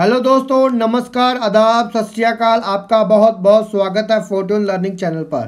hello दोस्तों नमस्कार आदाब सत आपका बहुत बहुत स्वागत है फोटो लर्निंग चैनल पर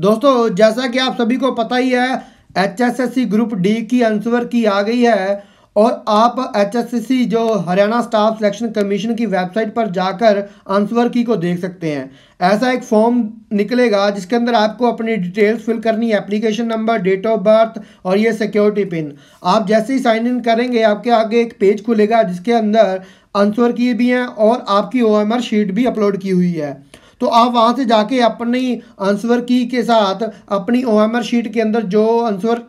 दोस्तों जैसा कि आप सभी को पता ही है एचएसएससी ग्रुप डी की आंसर की आ गई है और आप एचएससीसी जो हरियाणा स्टाफ सिलेक्शन कमीशन की वेबसाइट पर जाकर आंसर की को देख सकते हैं ऐसा एक फॉर्म निकलेगा जिसके अंदर आपको अपनी डिटेल्स फिल करनी है application number date of birth और ये सिक्योरिटी पिन आप जैसे ही साइन इन करेंगे आपके आगे एक पेज खुलेगा जिसके अंदर आंसर की भी हैं और आपकी ओ शीट भी अपलोड की हुई है तो आप वहाँ से जाके अपनी आंसर की के साथ अपनी ओ शीट के अंदर जो आंसर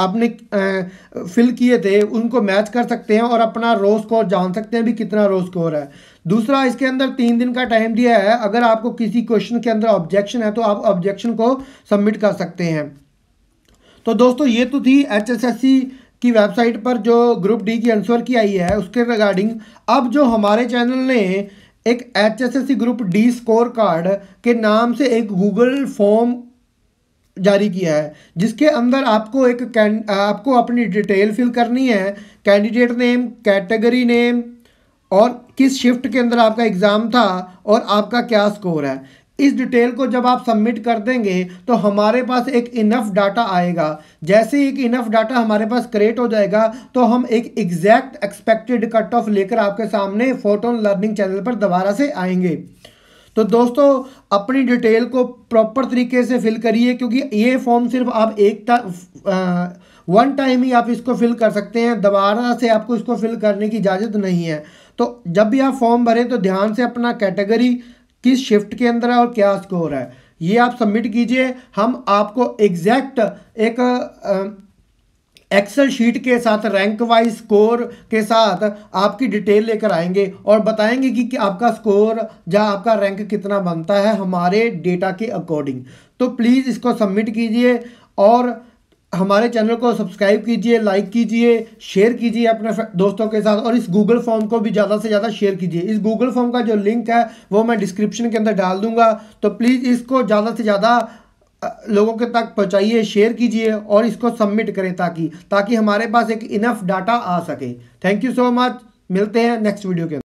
आपने फिल किए थे उनको मैच कर सकते हैं और अपना रो स्कोर जान सकते हैं भी कितना रो स्कोर है दूसरा इसके अंदर तीन दिन का टाइम दिया है अगर आपको किसी क्वेश्चन के अंदर ऑब्जेक्शन है तो आप ऑब्जेक्शन को सबमिट कर सकते हैं तो दोस्तों ये तो थी एच की वेबसाइट पर जो ग्रुप डी की आंसर की आई है उसके रिगार्डिंग अब जो हमारे चैनल ने एक H group D score card के नाम से एक गूगल फॉर्म जारी किया है जिसके अंदर आपको एक कैन आपको अपनी डिटेल फिल करनी है कैंडिडेट नेम कैटेगरी नेम और किस शिफ्ट के अंदर आपका एग्ज़ाम था और आपका क्या स्कोर है इस डिटेल को जब आप सबमिट कर देंगे तो हमारे पास एक इनफ डाटा आएगा जैसे एक इनफ डाटा हमारे पास क्रिएट हो जाएगा तो हम एक एग्जैक्ट एक्सपेक्टेड कट ऑफ लेकर आपके सामने फोटोन लर्निंग चैनल पर दोबारा से आएंगे तो दोस्तों अपनी डिटेल को प्रॉपर तरीके से फिल करिए क्योंकि ये फॉर्म सिर्फ आप एक ता, आ, वन टाइम ही आप इसको फिल कर सकते हैं दोबारा से आपको इसको फिल करने की इजाज़त नहीं है तो जब भी आप फॉर्म भरें तो ध्यान से अपना कैटेगरी किस शिफ्ट के अंदर है और क्या स्कोर है ये आप सबमिट कीजिए हम आपको एग्जैक्ट एक एक्सेल शीट के साथ रैंक वाइज स्कोर के साथ आपकी डिटेल लेकर आएंगे और बताएंगे कि, कि आपका स्कोर या आपका रैंक कितना बनता है हमारे डेटा के अकॉर्डिंग तो प्लीज़ इसको सबमिट कीजिए और हमारे चैनल को सब्सक्राइब कीजिए लाइक कीजिए शेयर कीजिए अपने दोस्तों के साथ और इस गूगल फॉर्म को भी ज़्यादा से ज़्यादा शेयर कीजिए इस गूगल फॉर्म का जो लिंक है वो मैं डिस्क्रिप्शन के अंदर डाल दूंगा तो प्लीज़ इसको ज़्यादा से ज़्यादा लोगों के तक पहुंचाइए शेयर कीजिए और इसको सबमिट करें ताकि ताकि हमारे पास एक इनफ डाटा आ सके थैंक यू सो मच मिलते हैं नेक्स्ट वीडियो के